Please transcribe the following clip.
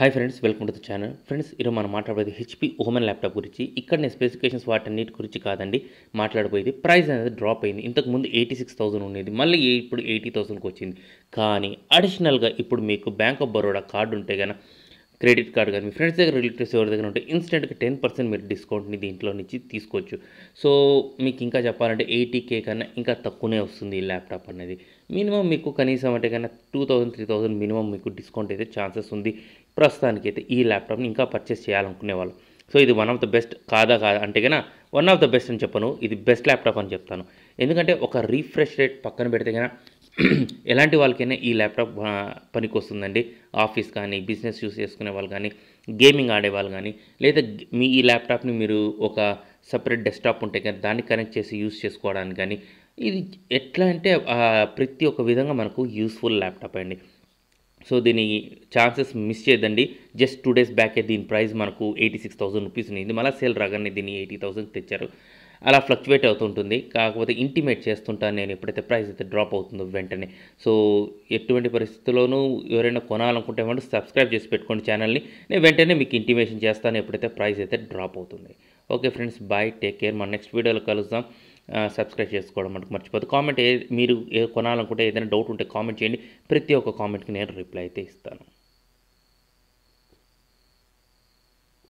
hi friends welcome to the channel friends ఈరోజు మనం మాట్లాడబోయేది HP ఓమెన్ laptop గురించి ఇక్కడ నేను స్పెసిఫికేషన్స్ వాటన్నిటి గురించి కాదండి మాట్లాడబోయేది ప్రైస్ అనేది డ్రాప్ అయింది ఇంతకుముందు ఎయిటీ సిక్స్ థౌసండ్ ఉండేది మళ్ళీ ఇప్పుడు ఎయిటీ థౌసండ్కి వచ్చింది కానీ అడిషనల్గా ఇప్పుడు మీకు బ్యాంక్ ఆఫ్ బరోడా కార్డు ఉంటే కనుక క్రెడిట్ కార్డ్ కానీ మీ ఫ్రెండ్స్ దగ్గర రిలేటివ్స్ ఎవరి దగ్గర ఉంటే ఇన్స్టెంట్గా టెన్ పర్సెంట్ మీరు డిస్కౌంట్ని దీంట్లో నుంచి తీసుకోవచ్చు సో మీకు ఇంకా చెప్పాలంటే ఎయిటీ కే కన్నా ఇంకా తక్కువనే వస్తుంది ఈ ల్యాప్టాప్ అనేది మినిమం మీకు కనీసం అంటే కన్నా two thousand three thousand minimum మీకు డిస్కౌంట్ అయితే ఛాన్సెస్ ఉంది ప్రస్తుతానికి అయితే ఈ ల్యాప్టాప్ని ఇంకా పర్చేస్ చేయాలనుకునే వాళ్ళు సో ఇది వన్ ఆఫ్ ద బెస్ట్ కాదా కాదా అంటే కన్నా వన్ ఆఫ్ ద బెస్ట్ అని చెప్పను ఇది బెస్ట్ ల్యాప్టాప్ అని చెప్తాను ఎందుకంటే ఒక రీఫ్రెష్ రేట్ పక్కన పెడితే కన్నా ఎలాంటి వాళ్ళకైనా ఈ ల్యాప్టాప్ పనికి వస్తుందండి ఆఫీస్ కానీ బిజినెస్ యూస్ చేసుకునే వాళ్ళు కానీ గేమింగ్ ఆడేవాళ్ళు కానీ లేదా మీ ఈ ల్యాప్టాప్ని మీరు ఒక సపరేట్ డెస్క్టాప్ ఉంటే కానీ దాన్ని కనెక్ట్ చేసి యూస్ చేసుకోవడానికి కానీ ఇది ఎట్లా అంటే ప్రతి ఒక్క విధంగా మనకు యూస్ఫుల్ ల్యాప్టాప్ అండి సో దీని ఛాన్సెస్ మిస్ చేయదండి జస్ట్ టూ డేస్ బ్యాకే దీని ప్రైస్ మనకు ఎయిటీ సిక్స్ థౌసండ్ రూపీస్ ఉంది మళ్ళీ సేల్ రాగానే దీన్ని ఎయిటీ థౌసండ్ తెచ్చారు అలా ఫ్లక్చువేట్ అవుతుంటుంది కాకపోతే ఇంటిమేట్ చేస్తుంటాను నేను ఎప్పుడైతే ప్రైస్ అయితే డ్రాప్ అవుతుందో వెంటనే సో ఎటువంటి పరిస్థితుల్లోనూ ఎవరైనా కొనాలనుకుంటే మనం సబ్స్క్రైబ్ చేసి పెట్టుకోండి ఛానల్ని నేను వెంటనే మీకు ఇంటిమేషన్ చేస్తాను ఎప్పుడైతే ప్రైస్ అయితే డ్రాప్ అవుతుంది okay friends bye take care మన నెక్స్ట్ వీడియోలో కలుద్దాం సబ్స్క్రైబ్ చేసుకోవడం మనకు మర్చిపోదు కామెంట్ ఏ మీరు కొనాలనుకుంటే ఏదైనా డౌట్ ఉంటే కామెంట్ చేయండి ప్రతి ఒక్క కామెంట్కి నేను రిప్లై అయితే ఇస్తాను